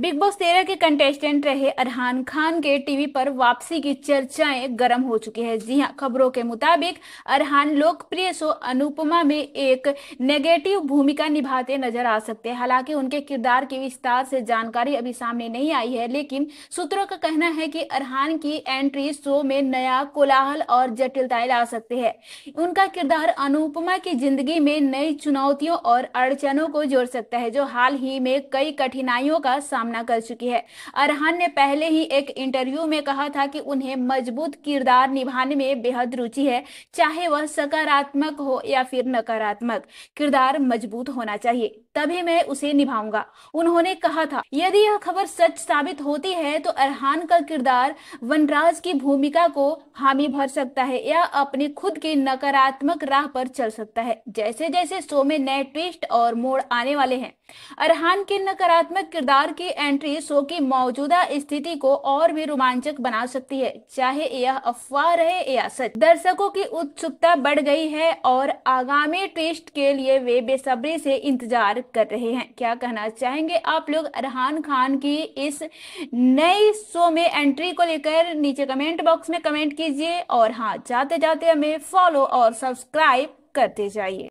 big boss तेरह के contestant रहे अरहान खान के टीवी पर वापसी की चर्चाएं गर्म हो चुकी है जी हां खबरों के मुताबिक अरहान लोकप्रिय शो अनुपमा में एक नेगेटिव भूमिका निभाते नजर आ सकते हैं हालांकि उनके किरदार की विस्तार से जानकारी अभी सामने नहीं आई है लेकिन सूत्रों का कहना है कि अरहान की एंट्री शो में नया कोलाहल और जटिलताएं ला सकते हैं उनका किरदार अनुपमा की जिंदगी में नई चुनौतियों और अड़चनों को जोड़ सकता है जो हाल ही में कई कठिनाइयों का सामना सामना कर चुकी है अरहान ने पहले ही एक इंटरव्यू में कहा था कि उन्हें मजबूत किरदार निभाने में बेहद रुचि है चाहे वह सकारात्मक हो या फिर नकारात्मक किरदार मजबूत होना चाहिए तभी मैं उसे निभाऊंगा उन्होंने कहा था यदि यह खबर सच साबित होती है तो अरहान का किरदार वनराज की भूमिका को हामी भर सकता है या अपने खुद के नकारात्मक राह पर चल सकता है जैसे जैसे शो में नए ट्विस्ट और मोड़ आने वाले हैं अरहान के नकारात्मक किरदार की एंट्री शो की मौजूदा स्थिति को और भी रोमांचक बना सकती है चाहे यह अफवाह रहे या सच दर्शकों की उत्सुकता बढ़ गई है और आगामी ट्विस्ट के लिए वे बेसब्री से इंतजार कर रहे हैं क्या कहना चाहेंगे आप लोग अरहान खान की इस नई शो में एंट्री को लेकर नीचे कमेंट बॉक्स में कमेंट कीजिए और हाँ जाते जाते हमें फॉलो और सब्सक्राइब करते जाइए